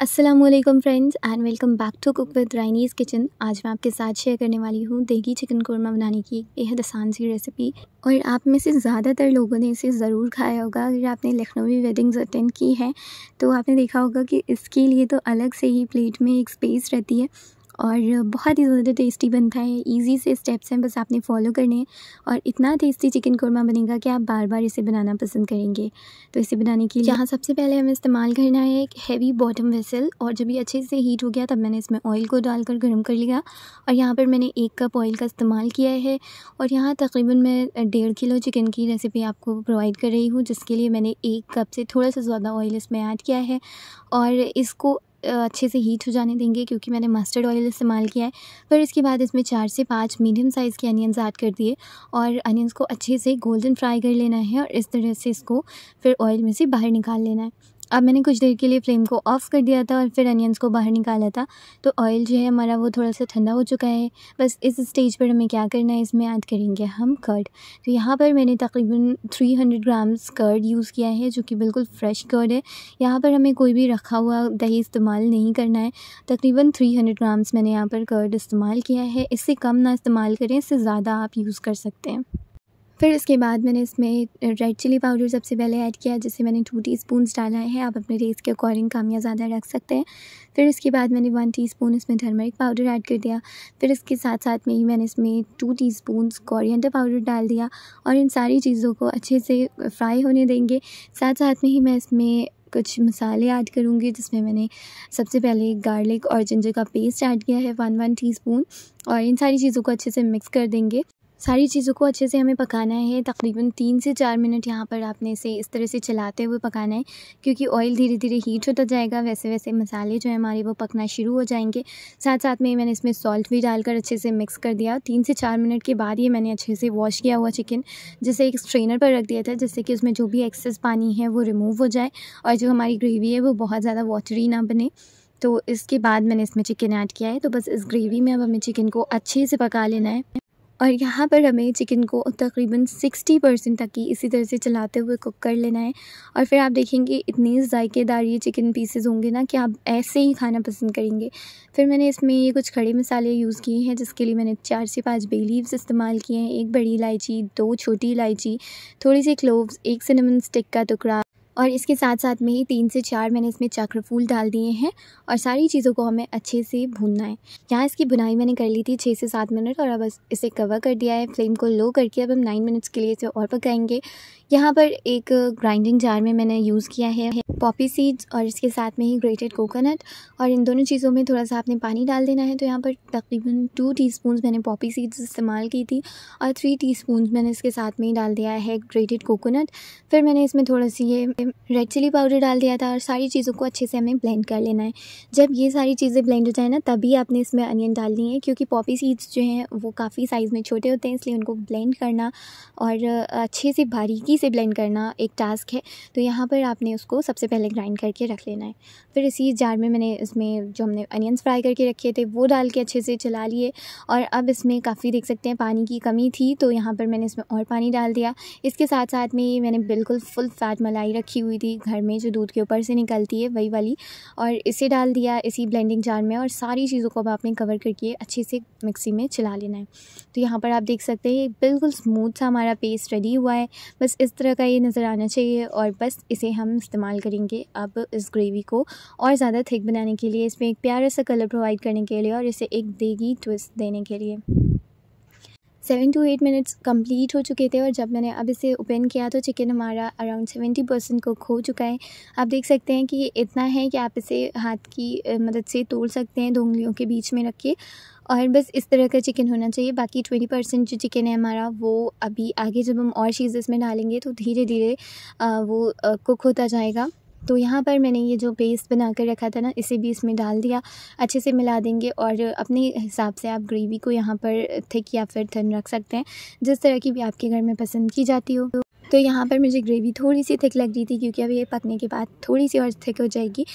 Aslam friends and welcome back to cook with Raini's kitchen आज मैं आपके साथ शेयर करने वाली हूँ देगी चिकन कौरमा बनाने की बेहद आसान सी रेसिपी और आप में से ज़्यादातर लोगों ने इसे ज़रूर खाया होगा अगर आपने लखनवी वेडिंग्स अटेंड की है तो आपने देखा होगा कि इसके लिए तो अलग से ही प्लेट में एक स्पेस रहती है और बहुत ही ज़्यादा टेस्टी बनता है इजी से स्टेप्स हैं बस आपने फॉलो करने हैं और इतना टेस्टी चिकन कौरमा बनेगा कि आप बार बार इसे बनाना पसंद करेंगे तो इसे बनाने के लिए यहाँ सबसे पहले हमें इस्तेमाल करना है एक हैवी बॉटम वेसल और जब ये अच्छे से हीट हो गया तब मैंने इसमें ऑयल को डालकर गर्म कर लिया और यहाँ पर मैंने एक कप ऑयल का इस्तेमाल किया है और यहाँ तकरीबन मैं डेढ़ किलो चिकन की रेसिपी आपको प्रोवाइड कर रही हूँ जिसके लिए मैंने एक कप से थोड़ा सा ज़्यादा ऑयल इसमें ऐड किया है और इसको अच्छे से हीट हो जाने देंगे क्योंकि मैंने मस्टर्ड ऑयल इस्तेमाल किया है फिर इसके बाद इसमें चार से पाँच मीडियम साइज़ के अनियंस ऐड कर दिए और अनियंस को अच्छे से गोल्डन फ्राई कर लेना है और इस तरह से इसको फिर ऑयल में से बाहर निकाल लेना है अब मैंने कुछ देर के लिए फ्लेम को ऑफ़ कर दिया था और फिर अनियंस को बाहर निकाला था तो ऑयल जो है हमारा वो थोड़ा सा ठंडा हो चुका है बस इस स्टेज पर हमें क्या करना है इसमें ऐड करेंगे हम कर्ड तो यहाँ पर मैंने तकरीबन 300 ग्राम्स कर्ड यूज़ किया है जो कि बिल्कुल फ्रेश कर्ड है यहाँ पर हमें कोई भी रखा हुआ दही इस्तेमाल नहीं करना है तकरीबन थ्री ग्राम्स मैंने यहाँ पर कर्ड इस्तेमाल किया है इससे कम ना इस्तेमाल करें इससे ज़्यादा आप यूज़ कर सकते हैं फिर इसके बाद मैंने इसमें रेड चिली पाउडर सबसे पहले ऐड किया जिसे मैंने टू टी स्पून डाला है आप अपने टेस्ट के अकॉर्डिंग कम या ज़्यादा रख सकते हैं फिर इसके बाद मैंने वन टी स्पून इसमें टर्मरिक पाउडर ऐड कर दिया फिर इसके साथ साथ में ही मैंने इसमें two teaspoon coriander powder डाल दिया और इन सारी चीज़ों को अच्छे से फ्राई होने देंगे साथ साथ में ही मैं इसमें कुछ मसाले ऐड करूँगी जिसमें मैंने सबसे पहले गार्लिक और जिंजर का पेस्ट ऐड किया है वन वन टीस्पून और इन सारी चीज़ों को अच्छे से मिक्स कर देंगे सारी चीज़ों को अच्छे से हमें पकाना है तकरीबन तीन से चार मिनट यहाँ पर आपने इसे इस तरह से चलाते हुए पकाना है क्योंकि ऑयल धीरे धीरे हीट होता जाएगा वैसे वैसे मसाले जो है हमारे वो पकना शुरू हो जाएंगे साथ साथ में मैंने इसमें सॉल्ट भी डालकर अच्छे से मिक्स कर दिया तीन से चार मिनट के बाद ये मैंने अच्छे से वॉश किया हुआ चिकन जिसे एक स्ट्रेनर पर रख दिया था जिससे कि उसमें जो भी एक्सेस पानी है वो रिमूव हो जाए और जो हमारी ग्रेवी है वो बहुत ज़्यादा वाटरी ना बने तो इसके बाद मैंने इसमें चिकन ऐड किया है तो बस इस ग्रेवी में अब हमें चिकन को अच्छे से पका लेना है और यहाँ पर हमें चिकन को तकरीबन 60 परसेंट तक की इसी तरह से चलाते हुए कुक कर लेना है और फिर आप देखेंगे इतने ज़ायकेदार ये चिकन पीसेज होंगे ना कि आप ऐसे ही खाना पसंद करेंगे फिर मैंने इसमें ये कुछ खड़े मसाले यूज़ किए हैं जिसके लिए मैंने चार से पाँच बे लीव्स इस्तेमाल किए हैं एक बड़ी इलायची दो छोटी इलायची थोड़ी सी क्लोव्स एक सिनेमन स्टिक का टुकड़ा और इसके साथ साथ में ही तीन से चार मैंने इसमें चक्र फूल डाल दिए हैं और सारी चीज़ों को हमें अच्छे से भूनना है यहाँ इसकी बुनाई मैंने कर ली थी छः से सात मिनट और अब इसे कवर कर दिया है फ्लेम को लो करके अब हम नाइन मिनट्स के लिए इसे और पकाएंगे यहाँ पर एक ग्राइंडिंग जार में मैंने यूज़ किया है पॉपी सीड्स और इसके साथ में ही ग्रेटेड कोकोनट और इन दोनों चीज़ों में थोड़ा सा आपने पानी डाल देना है तो यहाँ पर तकरीबन टू टी मैंने पॉपी सीड्स इस्तेमाल की थी और थ्री टी मैंने इसके साथ में ही डाल दिया है ग्रेटेड कोकोनट फिर मैंने इसमें थोड़ा सी ये रेड चिली पाउडर डाल दिया था और सारी चीज़ों को अच्छे से हमें ब्लेंड कर लेना है जब ये सारी चीज़ें ब्लेंड हो जाए ना तभी आपने इसमें अनियन डालनी है क्योंकि पॉपी सीड्स जो हैं वो काफ़ी साइज़ में छोटे होते हैं इसलिए उनको ब्लेंड करना और अच्छे से बारीकी मिक्सी से ब्लेंड करना एक टास्क है तो यहाँ पर आपने उसको सबसे पहले ग्राइंड करके रख लेना है फिर इसी जार में मैंने इसमें जो हमने अनियंस फ्राई करके रखे थे वो डाल के अच्छे से चला लिए और अब इसमें काफ़ी देख सकते हैं पानी की कमी थी तो यहाँ पर मैंने इसमें और पानी डाल दिया इसके साथ साथ में ये मैंने बिल्कुल फुल फैट मलाई रखी हुई थी घर में जो दूध के ऊपर से निकलती है वही वाली और इसे डाल दिया इसी ब्लेंडिंग जार में और सारी चीज़ों को अब आपने कवर करके अच्छे से मिक्सी में चला लेना है तो यहाँ पर आप देख सकते हैं बिल्कुल स्मूथ सा हमारा पेस्ट रेडी हुआ है बस इस इस तरह का ये नज़र आना चाहिए और बस इसे हम इस्तेमाल करेंगे अब इस ग्रेवी को और ज़्यादा थिक बनाने के लिए इसमें एक प्यारा सा कलर प्रोवाइड करने के लिए और इसे एक देगी ट्विस्ट देने के लिए seven to eight minutes complete हो चुके थे और जब मैंने अब इसे ओपन किया तो चिकन हमारा अराउंड सेवेंटी परसेंट कुक हो चुका है आप देख सकते हैं कि ये इतना है कि आप इसे हाथ की मदद से तोड़ सकते हैं दो उंगलियों के बीच में रख के और बस इस तरह का चिकन होना चाहिए बाकी ट्वेंटी परसेंट जो चिकन है हमारा वो अभी आगे जब हम और चीज़ इसमें डालेंगे तो धीरे धीरे वो कुक होता जाएगा तो यहाँ पर मैंने ये जो पेस्ट बना कर रखा था ना इसे भी इसमें डाल दिया अच्छे से मिला देंगे और अपने हिसाब से आप ग्रेवी को यहाँ पर थिक या फिर थिन रख सकते हैं जिस तरह की भी आपके घर में पसंद की जाती हो तो यहाँ पर मुझे ग्रेवी थोड़ी सी थिक लग रही थी क्योंकि अब ये पकने के बाद थोड़ी सी और थिक हो जाएगी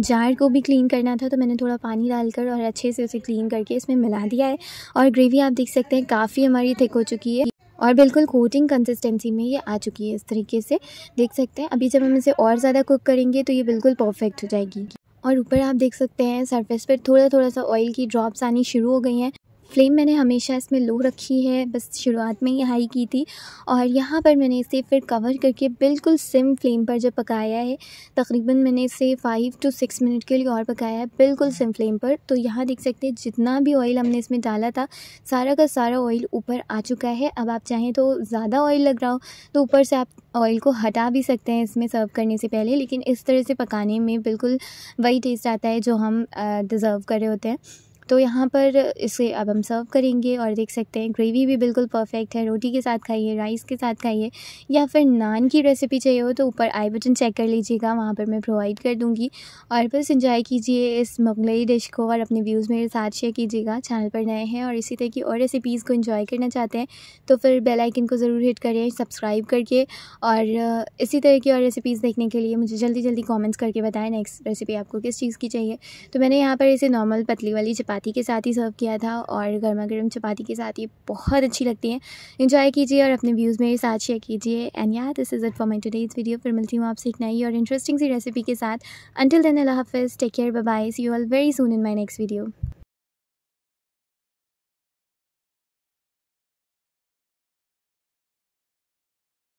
जार को भी क्लीन करना था तो मैंने थोड़ा पानी डालकर और अच्छे से उसे क्लीन करके इसमें मिला दिया है और ग्रेवी आप देख सकते हैं काफ़ी हमारी थिक हो चुकी है और बिल्कुल कोटिंग कंसिस्टेंसी में ये आ चुकी है इस तरीके से देख सकते हैं अभी जब हम इसे और ज़्यादा कुक करेंगे तो ये बिल्कुल परफेक्ट हो जाएगी और ऊपर आप देख सकते हैं सरफेस पर थोड़ा थोड़ा सा ऑयल की ड्रॉप्स आनी शुरू हो गई हैं फ्लेम मैंने हमेशा इसमें लो रखी है बस शुरुआत में ही हाई की थी और यहाँ पर मैंने इसे फिर कवर करके बिल्कुल सिम फ्लेम पर जब पकाया है तकरीबन मैंने इसे फ़ाइव टू सिक्स मिनट के लिए और पकाया है बिल्कुल सिम फ्लेम पर तो यहाँ देख सकते हैं जितना भी ऑयल हमने इसमें डाला था सारा का सारा ऑयल ऊपर आ चुका है अब आप चाहें तो ज़्यादा ऑयल लग रहा हो तो ऊपर से आप ऑयल को हटा भी सकते हैं इसमें सर्व करने से पहले लेकिन इस तरह से पकाने में बिल्कुल वही टेस्ट आता है जो हम डिज़र्व कर रहे होते हैं तो यहाँ पर इसे अब हम सर्व करेंगे और देख सकते हैं ग्रेवी भी बिल्कुल परफेक्ट है रोटी के साथ खाइए राइस के साथ खाइए या फिर नान की रेसिपी चाहिए हो तो ऊपर आई बटन चेक कर लीजिएगा वहाँ पर मैं प्रोवाइड कर दूँगी और बस इंजॉय कीजिए इस मुगलई डिश को और अपने व्यूज़ मेरे साथ शेयर कीजिएगा चैनल पर नए हैं और इसी तरह की और रेसिपीज़ को इन्जॉय करना चाहते हैं तो फिर बेलाइकिन को ज़रूर हिट करें सब्सक्राइब करके और इसी तरह की और रेसिपीज़ देखने के लिए मुझे जल्दी जल्दी कॉमेंट्स करके बताएं नेक्स्ट रेसिपी आपको किस चीज़ की चाहिए तो मैंने यहाँ पर इसे नॉर्मल पतली वाली चपाती चपाती के साथ ही सर्व किया था और गर्मा गर्म चपाती के साथ ही बहुत अच्छी लगती है इंजॉय कीजिए और अपने व्यूज़ मेरे साथ शेयर कीजिए एंड या this is it for my today's video फिर मिलती हूँ आपसे एक नई और इंटरेस्टिंग सी रेसिपी के साथ अंटिल देन अल्लाह हाफिज़ take care bye see you all very soon in my next video